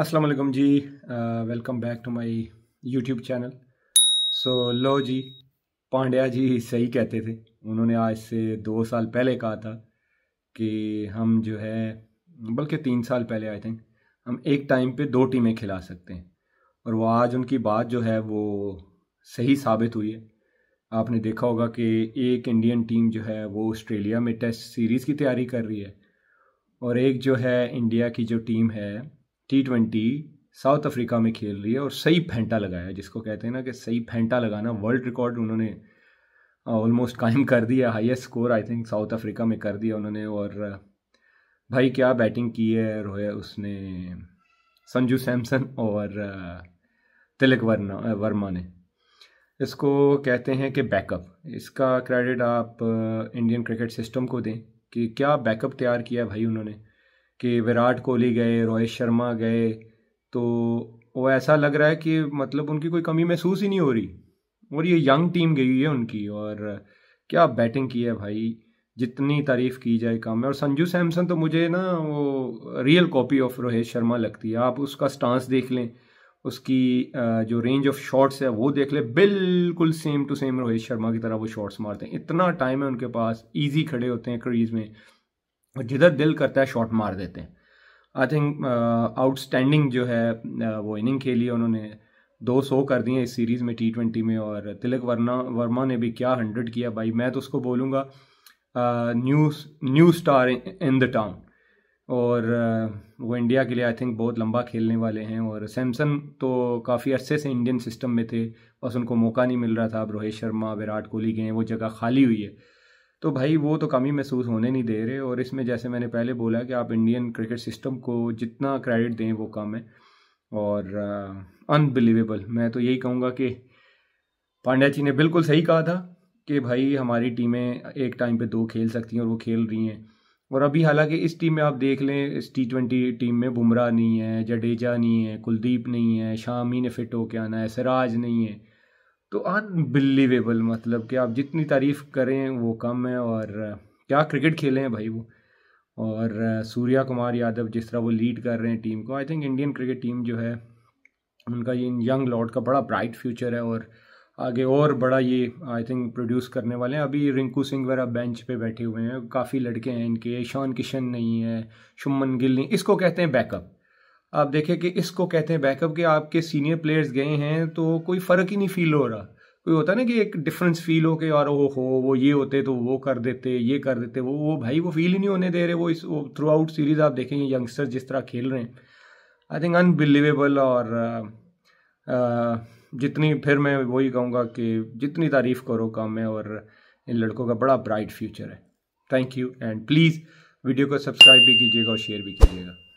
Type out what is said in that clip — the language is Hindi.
अस्सलाम वालेकुम जी welcome back to my YouTube channel so लो जी पांड्या जी सही कहते थे उन्होंने आज से दो साल पहले कहा था कि हम जो है बल्कि तीन साल पहले आई थिंक हम एक टाइम पे दो टीमें खिला सकते हैं और वो आज उनकी बात जो है वो सही साबित हुई है आपने देखा होगा कि एक इंडियन टीम जो है वो ऑस्ट्रेलिया में टेस्ट सीरीज़ की तैयारी कर रही है और एक जो है इंडिया की जो टीम है टी ट्वेंटी साउथ अफ्रीका में खेल रही है और सही फेंटा लगाया जिसको कहते हैं ना कि सही फेंटा लगाना वर्ल्ड रिकॉर्ड उन्होंने ऑलमोस्ट uh, कायम कर दिया highest score I think South Africa में कर दिया उन्होंने और uh, भाई क्या बैटिंग की है रोहे उसने संजू सैमसन और uh, तिलक वर्मा वर्मा ने इसको कहते हैं कि बैकअप इसका क्रेडिट आप इंडियन क्रिकेट सिस्टम को दें कि क्या बैकअप तैयार किया भाई उन्होंने कि विराट कोहली गए रोहित शर्मा गए तो वो ऐसा लग रहा है कि मतलब उनकी कोई कमी महसूस ही नहीं हो रही और ये यंग टीम गई है उनकी और क्या बैटिंग की है भाई जितनी तारीफ की जाए कम है और संजू सैमसन तो मुझे ना वो real copy of Rohit Sharma लगती है आप उसका स्टांस देख लें उसकी जो रेंज ऑफ शॉट्स है वो देख लें बिल्कुल same to same Rohit Sharma की तरह वो शॉट्स मारते हैं इतना टाइम है उनके पास इजी खड़े होते हैं क्रीज में और जिधर दिल करता है शॉट मार देते हैं आई थिंक आउटस्टैंडिंग जो है uh, वो इनिंग खेली उन्होंने दो सौ कर दिए इस सीरीज़ में टी ट्वेंटी में और तिलक वर्मा वर्मा ने भी क्या हंड्रेड किया भाई मैं तो उसको बोलूँगा new new star in the town और uh, वो इंडिया के लिए आई थिंक बहुत लंबा खेलने वाले हैं और सैमसन तो काफ़ी अरसे से इंडियन सिस्टम में थे बस उनको मौका नहीं मिल रहा था अब रोहित शर्मा विराट कोहली गए वो जगह खाली हुई है तो भाई वो तो कमी महसूस होने नहीं दे रहे और इसमें जैसे मैंने पहले बोला कि आप इंडियन क्रिकेट सिस्टम को जितना क्रेडिट दें वो कम है और अनबिलीवेबल uh, मैं तो यही कहूँगा कि पांड्या जी ने बिल्कुल सही कहा था कि भाई हमारी टीमें एक टाइम पे दो खेल सकती हैं और वो खेल रही हैं और अभी हालांकि इस टीम में आप देख लें इस टी ट्वेंटी टीम में बुमराह नहीं है जडेजा नहीं है कुलदीप नहीं है शामी ने फिट होके आना है सराज नहीं है तो अनबिलीवेबल मतलब कि आप जितनी तारीफ़ करें वो कम है और क्या क्रिकेट खेले हैं भाई वो और सूर्या कुमार यादव जिस तरह वो लीड कर रहे हैं टीम को I think Indian cricket team जो है उनका ये यंग लॉर्ड का बड़ा ब्राइट फ्यूचर है और आगे और बड़ा ये आई थिंक प्रोड्यूस करने वाले हैं अभी रिंकू सिंह वगैरह बेंच पे बैठे हुए हैं काफ़ी लड़के हैं इनके ईशान किशन नहीं है शुमन गिल नहीं इसको कहते हैं बैकअप आप देखें कि इसको कहते हैं बैकअप के आपके सीनियर प्लेयर्स गए हैं तो कोई फ़र्क ही नहीं फील हो रहा कोई होता ना कि एक डिफरेंस फील हो के और ओ हो वो ये होते तो वो कर देते ये कर देते वो वो भाई वो फील ही नहीं होने दे रहे वो इस थ्रू आउट सीरीज़ आप देखेंगे यंगस्टर जिस तरह खेल रहे हैं आई थिंक अनबिलीवेबल और आ, आ, जितनी फिर मैं वही कहूँगा कि जितनी तारीफ़ करो काम है और इन लड़कों का बड़ा ब्राइट फ्यूचर है thank you and please video को सब्सक्राइब भी कीजिएगा और शेयर भी कीजिएगा